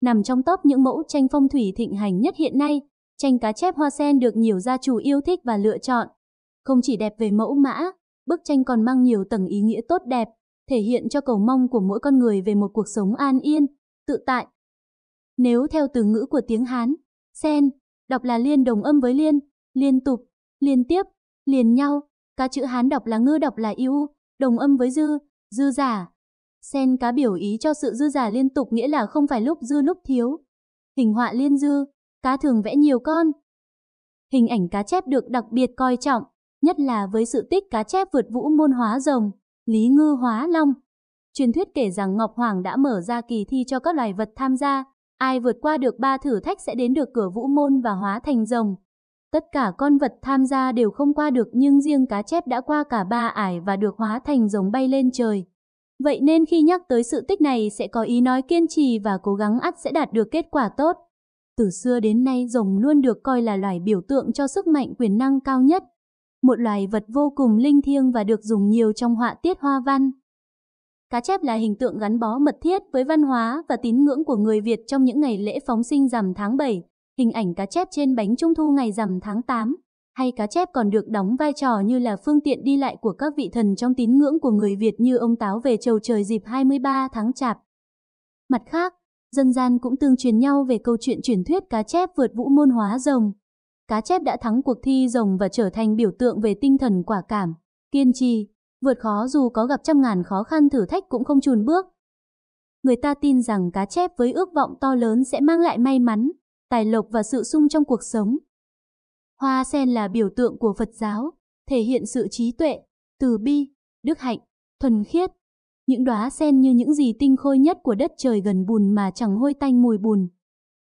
Nằm trong top những mẫu tranh phong thủy thịnh hành nhất hiện nay, tranh cá chép hoa sen được nhiều gia chủ yêu thích và lựa chọn. Không chỉ đẹp về mẫu mã, bức tranh còn mang nhiều tầng ý nghĩa tốt đẹp, thể hiện cho cầu mong của mỗi con người về một cuộc sống an yên, tự tại. Nếu theo từ ngữ của tiếng Hán, sen, đọc là liên đồng âm với liên, liên tục, liên tiếp, liền nhau, cá chữ Hán đọc là ngư đọc là yêu, đồng âm với dư, dư giả, sen cá biểu ý cho sự dư giả liên tục nghĩa là không phải lúc dư lúc thiếu. Hình họa liên dư, cá thường vẽ nhiều con. Hình ảnh cá chép được đặc biệt coi trọng, nhất là với sự tích cá chép vượt vũ môn hóa rồng, lý ngư hóa long. Truyền thuyết kể rằng Ngọc Hoàng đã mở ra kỳ thi cho các loài vật tham gia, ai vượt qua được ba thử thách sẽ đến được cửa vũ môn và hóa thành rồng. Tất cả con vật tham gia đều không qua được nhưng riêng cá chép đã qua cả ba ải và được hóa thành rồng bay lên trời. Vậy nên khi nhắc tới sự tích này sẽ có ý nói kiên trì và cố gắng ắt sẽ đạt được kết quả tốt. Từ xưa đến nay rồng luôn được coi là loài biểu tượng cho sức mạnh quyền năng cao nhất, một loài vật vô cùng linh thiêng và được dùng nhiều trong họa tiết hoa văn. Cá chép là hình tượng gắn bó mật thiết với văn hóa và tín ngưỡng của người Việt trong những ngày lễ phóng sinh rằm tháng 7, hình ảnh cá chép trên bánh trung thu ngày rằm tháng 8 hay cá chép còn được đóng vai trò như là phương tiện đi lại của các vị thần trong tín ngưỡng của người Việt như ông Táo về trầu trời dịp 23 tháng Chạp. Mặt khác, dân gian cũng tương truyền nhau về câu chuyện truyền thuyết cá chép vượt vũ môn hóa rồng. Cá chép đã thắng cuộc thi rồng và trở thành biểu tượng về tinh thần quả cảm, kiên trì, vượt khó dù có gặp trăm ngàn khó khăn thử thách cũng không chùn bước. Người ta tin rằng cá chép với ước vọng to lớn sẽ mang lại may mắn, tài lộc và sự sung trong cuộc sống. Hoa sen là biểu tượng của Phật giáo, thể hiện sự trí tuệ, từ bi, đức hạnh, thuần khiết. Những đóa sen như những gì tinh khôi nhất của đất trời gần bùn mà chẳng hôi tanh mùi bùn.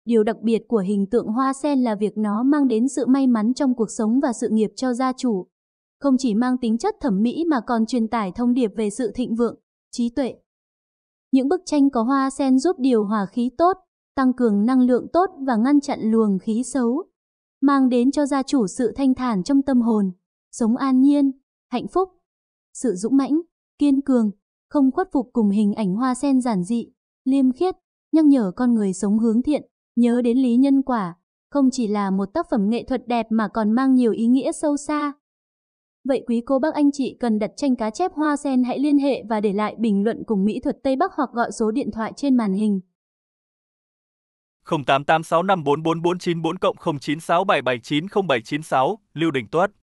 Điều đặc biệt của hình tượng hoa sen là việc nó mang đến sự may mắn trong cuộc sống và sự nghiệp cho gia chủ. Không chỉ mang tính chất thẩm mỹ mà còn truyền tải thông điệp về sự thịnh vượng, trí tuệ. Những bức tranh có hoa sen giúp điều hòa khí tốt, tăng cường năng lượng tốt và ngăn chặn luồng khí xấu mang đến cho gia chủ sự thanh thản trong tâm hồn, sống an nhiên, hạnh phúc, sự dũng mãnh, kiên cường, không khuất phục cùng hình ảnh hoa sen giản dị, liêm khiết, nhắc nhở con người sống hướng thiện, nhớ đến lý nhân quả, không chỉ là một tác phẩm nghệ thuật đẹp mà còn mang nhiều ý nghĩa sâu xa. Vậy quý cô bác anh chị cần đặt tranh cá chép hoa sen hãy liên hệ và để lại bình luận cùng mỹ thuật Tây Bắc hoặc gọi số điện thoại trên màn hình. 0886544494 cộng 0967790796, Lưu Đình Tuất.